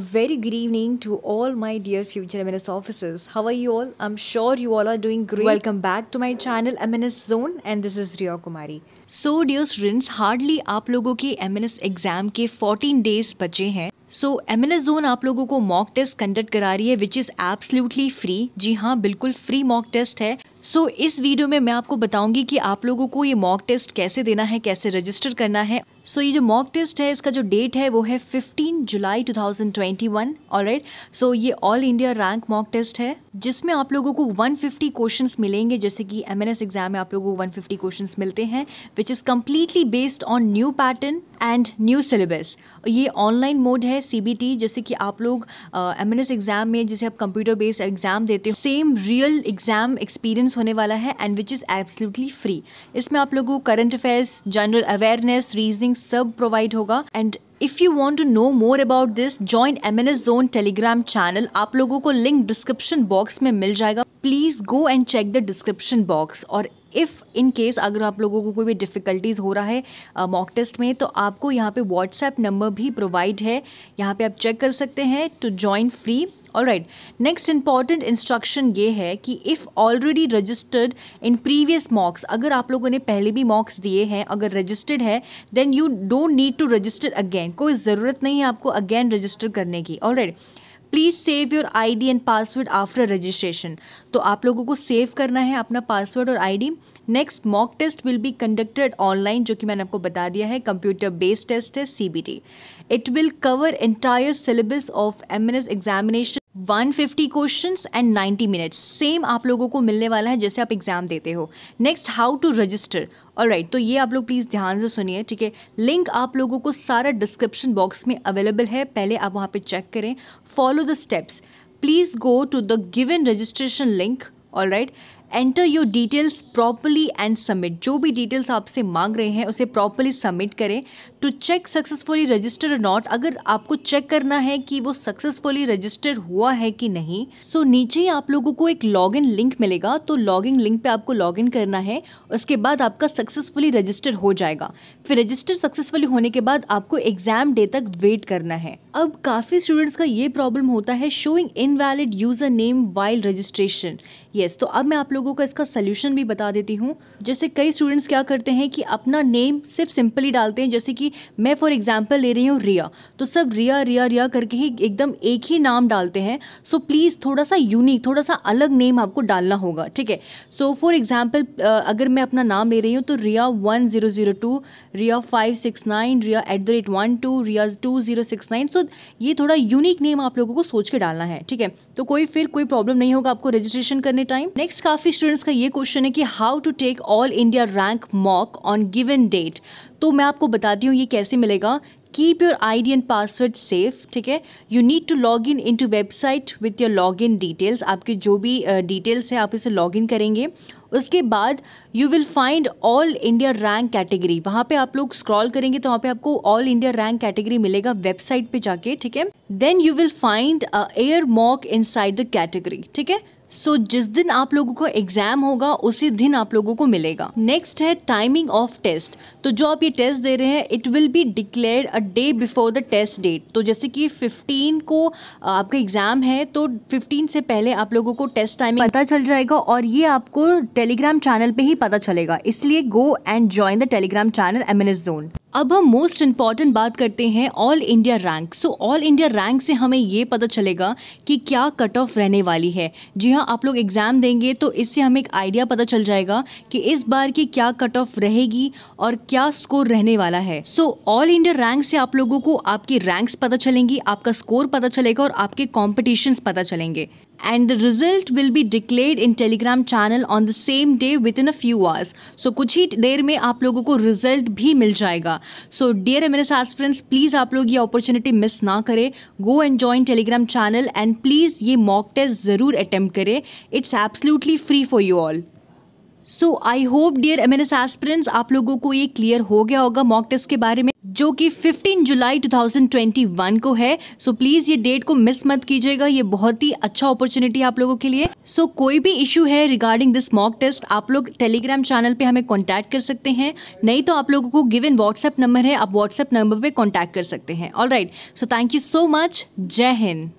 very good evening to all my dear future MNS officers. How are you all? I'm sure you all are doing great. Welcome back to my channel MNS Zone and this is Riya Kumari. So dear students, hardly आप लोगों के MNS exam के 14 days बचे हैं सो M N zone आप लोगों को mock test conduct करा रही है विच इज़ एब्सल्यूटली फ्री जी हाँ बिल्कुल फ्री मॉक टेस्ट है सो so, इस वीडियो में मैं आपको बताऊंगी कि आप लोगों को ये मॉक टेस्ट कैसे देना है कैसे रजिस्टर करना है सो ये जो मॉक टेस्ट है इसका जो डेट है वो है 15 जुलाई 2021 ऑलराइट सो ये all India rank mock test है जिसमें आप लोगों को 150 क्वेश्चंस मिलेंगे जैसे कि एम एग्जाम में आप लोगों को 150 क्वेश्चंस मिलते हैं which is completely based on new pattern and new syllabus ये ऑनलाइन मोड है सीबीटी जैसे कि आप लोग एम एन एग्जाम में जिसे आप कंप्यूटर बेस्ड एग्जाम देते हो सेम रियल एग्जाम एक्सपीरियंस होने वाला है and which is absolutely free इसमें आप लोगों को current affairs general awareness reasoning सब प्रोवाइड होगा and if you want to know more about this join M N S zone Telegram channel आप लोगों को लिंक डिस्क्रिप्शन बॉक्स में मिल जाएगा please go and check the description box और if in case अगर आप लोगों को कोई भी डिफ़िकल्टीज़ हो रहा है मॉक टेस्ट में तो आपको यहाँ पे व्हाट्सएप नंबर भी प्रोवाइड है यहाँ पे आप चेक कर सकते हैं टू जॉइन फ्री और राइट नेक्स्ट इंपॉर्टेंट इंस्ट्रक्शन ये है कि if already registered in previous mocks अगर आप लोगों ने पहले भी मॉक्स दिए हैं अगर रजिस्टर्ड है then you don't need to register again कोई ज़रूरत नहीं है आपको अगेन रजिस्टर करने की और right please save your ID and password after registration तो आप लोगों को सेव करना है अपना पासवर्ड और ID next mock test will be conducted online जो कि मैंने आपको बता दिया है कंप्यूटर बेस्ड टेस्ट है CBT it will cover entire syllabus of M N examination 150 question and 90 minutes same आप लोगों को मिलने वाला है जैसे आप एग्ज़ाम देते हो नेक्स्ट हाउ टू रजिस्टर और राइट तो ये आप लोग प्लीज़ ध्यान से सुनिए ठीक है लिंक आप लोगों को सारा डिस्क्रिप्शन बॉक्स में अवेलेबल है पहले आप वहाँ पे चेक करें follow the steps please go to the given registration link all right enter your details properly and submit जो भी डिटेल्स आपसे मांग रहे हैं उसे प्रॉपरली सबमिट करें to check successfully register not अगर आपको चेक करना है कि वो सक्सेसफुली रजिस्टर हुआ है कि नहीं सो so नीचे आप लोगों को एक लॉग इन लिंक मिलेगा तो लॉग इन लिंक पे आपको लॉग इन करना है उसके बाद आपका सक्सेसफुली रजिस्टर हो जाएगा फिर रजिस्टर सक्सेसफुली होने के बाद आपको एग्जाम डे तक वेट करना है अब काफ़ी स्टूडेंट्स का ये प्रॉब्लम होता है showing invalid user name while registration yes yes, तो अब मैं आप लोगों का इसका सोल्यूशन भी बता देती हूँ जैसे कई स्टूडेंट्स क्या करते हैं कि अपना नेम सिर्फ सिंपली डालते हैं जैसे कि मैं फॉर एग्जाम्पल ले रही हूँ रिया तो सब रिया रिया रिया करके ही एकदम एक ही नाम डालते हैं सो so, प्लीज़ थोड़ा सा यूनिक थोड़ा सा अलग नेम आपको डालना होगा ठीक है सो फॉर एग्जाम्पल अगर मैं अपना नाम ले रही हूँ तो Riya one zero zero two Riya five six nine Riya at the rate one two Riya two zero six nine so ये थोड़ा यूनिक नेम आप लोगों को सोच के डालना है ठीक है तो कोई फिर कोई प्रॉब्लम नहीं होगा आपको रजिस्ट्रेशन करने टाइम नेक्स्ट काफी स्टूडेंट्स का ये क्वेश्चन है कि how to take all India rank mock on given date तो मैं आपको बताती हूँ ये कैसे मिलेगा keep your I D and password safe ठीक है you need to log in in to website with your log in details आपके जो भी डिटेल्स uh, है आप इसे लॉग इन करेंगे उसके बाद you will find all India rank category वहाँ पे आप लोग स्क्रॉल करेंगे तो वहाँ पे आपको ऑल इंडिया रैंक कैटेगरी मिलेगा वेबसाइट पे जाके ठीक है then you will find air mock inside the category ठीक है सो so, जिस दिन आप लोगों को एग्जाम होगा उसी दिन आप लोगों को मिलेगा नेक्स्ट है टाइमिंग ऑफ टेस्ट तो जो आप ये टेस्ट दे रहे हैं it will be declare a day before the test date तो जैसे कि 15 को आपका एग्जाम है तो 15 से पहले आप लोगों को टेस्ट टाइमिंग पता चल जाएगा और ये आपको टेलीग्राम चैनल पर ही पता चलेगा इसलिए go and join the Telegram channel M N zone अब हम मोस्ट इम्पॉर्टेंट बात करते हैं all India rank so all India rank से हमें ये पता चलेगा कि क्या कट ऑफ रहने वाली है जी हाँ आप लोग एग्ज़ाम देंगे तो इससे हमें एक आइडिया पता चल जाएगा कि इस बार की क्या कट ऑफ रहेगी और क्या स्कोर रहने वाला है सो ऑल इंडिया रैंक से आप लोगों को आपकी रैंक्स पता चलेंगी आपका स्कोर पता चलेगा और आपके कॉम्पिटिशन पता चलेंगे and result will be declare in Telegram channel on the same day within a few hours so कुछ ही देर में आप लोगों को रिजल्ट भी मिल जाएगा होगा सो डियर मेरे सास फ्रेंड्स प्लीज़ आप लोग ये अपॉर्चुनिटी मिस ना करें go and join Telegram channel and please ये मॉक टेस्ट ज़रूर अटेम्प्ट करें it's absolutely free for you all so I hope dear M N S aspirants आप लोगों को ये क्लियर हो गया होगा मॉक टेस्ट के बारे में जो कि 15 जुलाई 2021 को है सो so प्लीज ये डेट को मिस मत कीजिएगा ये बहुत ही अच्छा अपॉर्चुनिटी आप लोगों के लिए सो so, कोई भी इशू है रिगार्डिंग दिस मॉक टेस्ट आप लोग टेलीग्राम चैनल पे हमें कॉन्टेक्ट कर सकते हैं नहीं तो आप लोगों को इन व्हाट्सएप नंबर है आप व्हाट्सएप नंबर पे कॉन्टेक्ट कर सकते हैं all right so thank you so much जय हिंद